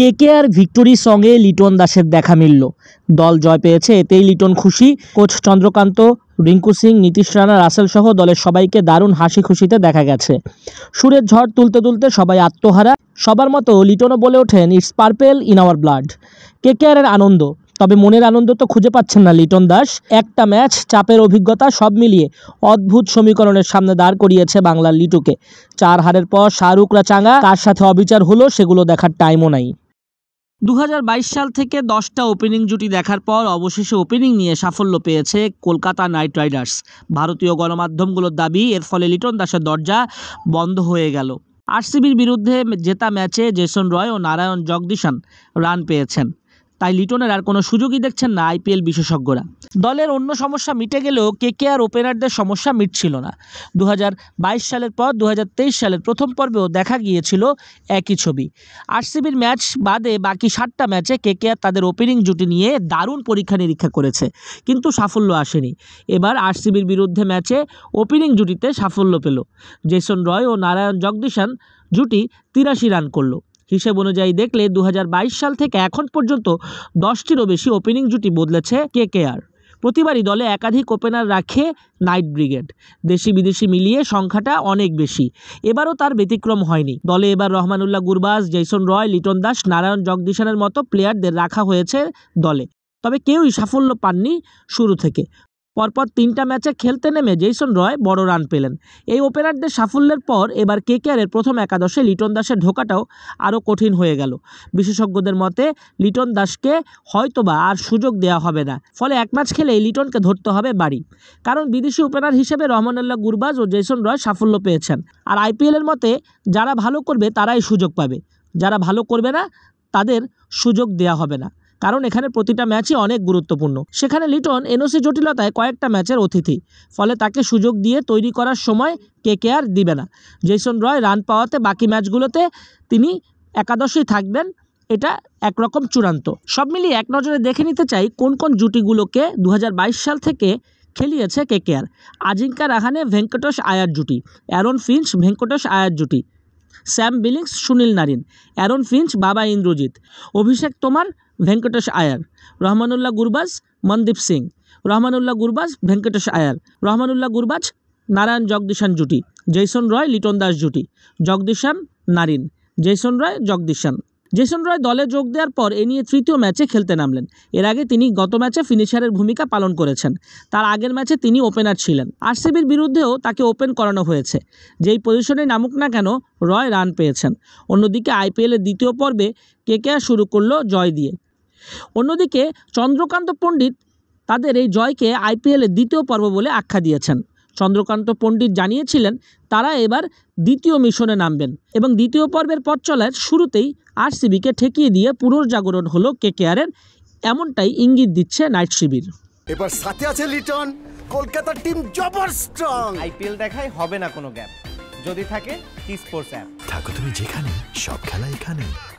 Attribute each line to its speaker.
Speaker 1: KKR ভিক্টোরির সঙ্গে লিটন দাসের দেখা মিলল দল জয় পেয়েছে এতেই লিটন খুশি কোচ চন্দ্রকান্ত রিঙ্কু সিং নীতিশ রানা রাসেল সহ দলের সবাইকে দারুণ হাসি খুশিতে দেখা গেছে সুরের ঝড় তুলতে তুলতে সবাই আত্মহারা সবার মতো লিটনও বলে ওঠেন it's purple in our blood কেকেআরের আনন্দ তবে মনের আনন্দ তো খুঁজে পাচ্ছেন না লিটন দাস একটা ম্যাচ চাপের অভিজ্ঞতা সব মিলিয়ে অদ্ভুত সমীকরণের সামনে দাঁড় করিয়েছে বাংলার লিটুকে চার হারের পর শাহরুখরা চাঙ্গা তার সাথে অবিচার হলো সেগুলো দেখার টাইমও নাই দু সাল থেকে দশটা ওপেনিং জুটি দেখার পর অবশেষে ওপেনিং নিয়ে সাফল্য পেয়েছে কলকাতা নাইট রাইডার্স ভারতীয় গণমাধ্যমগুলোর দাবি এর ফলে লিটন দাসের দরজা বন্ধ হয়ে গেল আরসিবির বিরুদ্ধে জেতা ম্যাচে জেসন রয় ও নারায়ণ জগদীশন রান পেয়েছেন তাই লিটনের আর কোনো সুযোগই দেখছেন না আইপিএল বিশেষজ্ঞরা দলের অন্য সমস্যা মিটে গেলেও কেকেআর ওপেনারদের সমস্যা মিটছিল না দু সালের পর দু সালের প্রথম পর্বেও দেখা গিয়েছিল একই ছবি আরসিবির ম্যাচ বাদে বাকি সাতটা ম্যাচে কেকেআর তাদের ওপেনিং জুটি নিয়ে দারুণ পরীক্ষা নিরীক্ষা করেছে কিন্তু সাফল্য আসেনি এবার আরসিবির বিরুদ্ধে ম্যাচে ওপেনিং জুটিতে সাফল্য পেল জেসন রয় ও নারায়ণ জগদীশান জুটি তিরাশি রান করলো হিসেব অনুযায়ী দেখলে দু সাল থেকে এখন পর্যন্ত দশটিরও বেশি ওপেনিং জুটি বদলেছে কে কে আর প্রতিবারই দলে একাধিক ওপেনার রাখে নাইট ব্রিগেড দেশি বিদেশি মিলিয়ে সংখ্যাটা অনেক বেশি এবারও তার ব্যতিক্রম হয়নি দলে এবার রহমানুল্লাহ গুরবাস জেসন রয় লিটন দাস নারায়ণ জগদীশনের মতো প্লেয়ারদের রাখা হয়েছে দলে তবে কেউই সাফল্য পাননি শুরু থেকে পরপর তিনটা ম্যাচে খেলতে নেমে জেইসন রয় বড় রান পেলেন এই ওপেনারদের সাফল্যের পর এবার কেকেআরের প্রথম একাদশে লিটন দাসের ঢোকাটাও আরও কঠিন হয়ে গেল বিশেষজ্ঞদের মতে লিটন দাসকে হয়তোবা আর সুযোগ দেওয়া হবে না ফলে এক ম্যাচ খেলেই লিটনকে ধরতে হবে বাড়ি কারণ বিদেশি ওপেনার হিসেবে রহমানুল্লাহ গুরবাজ ও জেইসন রয় সাফল্য পেয়েছেন আর আইপিএলের মতে যারা ভালো করবে তারাই সুযোগ পাবে যারা ভালো করবে না তাদের সুযোগ দেয়া হবে না কারণ এখানে প্রতিটা ম্যাচই অনেক গুরুত্বপূর্ণ সেখানে লিটন এনওসি জটিলতায় কয়েকটা ম্যাচের অতিথি ফলে তাকে সুযোগ দিয়ে তৈরি করার সময় কে কে আর দিবে না জেসন রয় রান পাওয়াতে বাকি ম্যাচগুলোতে তিনি একাদশেই থাকবেন এটা একরকম চূড়ান্ত সব মিলিয়ে এক নজরে দেখে নিতে চাই কোন কোন জুটিগুলোকে দু সাল থেকে খেলিয়েছে কেকেআর আজিঙ্কা রাহানে ভেঙ্কটেশ আয়ার জুটি অ্যারন ফিঞ্চ ভেঙ্কটেশ আয়ার জুটি Sam Billings Sunil Narine Aaron Finch Baba Indrajith অভিষেক তোমার ভেঙ্কটেশ আয়ার রহমানুল্লাহ গুরবাজ মনদীপ সিং রহমানুল্লাহ গুরবাজ ভেঙ্কটেশ আয়ার রহমানুল্লাহ গুরবাজ নারায়ণ জগদীশান জুটি জৈসন রয় লিটন দাস জুটি জগদীশান নারিন জৈসন রয় জগদীশান জেসন রয় দলে যোগ দেওয়ার পর এ নিয়ে তৃতীয় ম্যাচে খেলতে নামলেন এর আগে তিনি গত ম্যাচে ফিনিশারের ভূমিকা পালন করেছেন তার আগের ম্যাচে তিনি ওপেনার ছিলেন আরসিবির বিরুদ্ধেও তাকে ওপেন করানো হয়েছে যেই পজিশনে নামুক না কেন রয় রান পেয়েছেন অন্যদিকে আইপিএলের দ্বিতীয় পর্বে কেকেআর শুরু করলো জয় দিয়ে অন্যদিকে চন্দ্রকান্ত পণ্ডিত তাদের এই জয়কে আইপিএলের দ্বিতীয় পর্ব বলে আখ্যা দিয়েছেন চন্দ্রকান্ত পণ্ডিত জানিয়েছিলেন তারা এবার দ্বিতীয় মিশনে নামবেন এবং দ্বিতীয় পর্বের পথ চলার শুরুতেই আরসিবিকে ঠেকিয়ে দিয়ে পুনর্জাগরণ হলো কেকেআরের এমনটাই ইঙ্গিত দিচ্ছে নাইট শিবির এবার সাথে আছে লিটন কলকাতার টিম জবর স্ট্রং আইপিএল দেখাই হবে না কোনো গ্যাপ যদি থাকে স্পোর্টস অ্যাপ থাকো তুমি যেখানে সব খেলা এখানে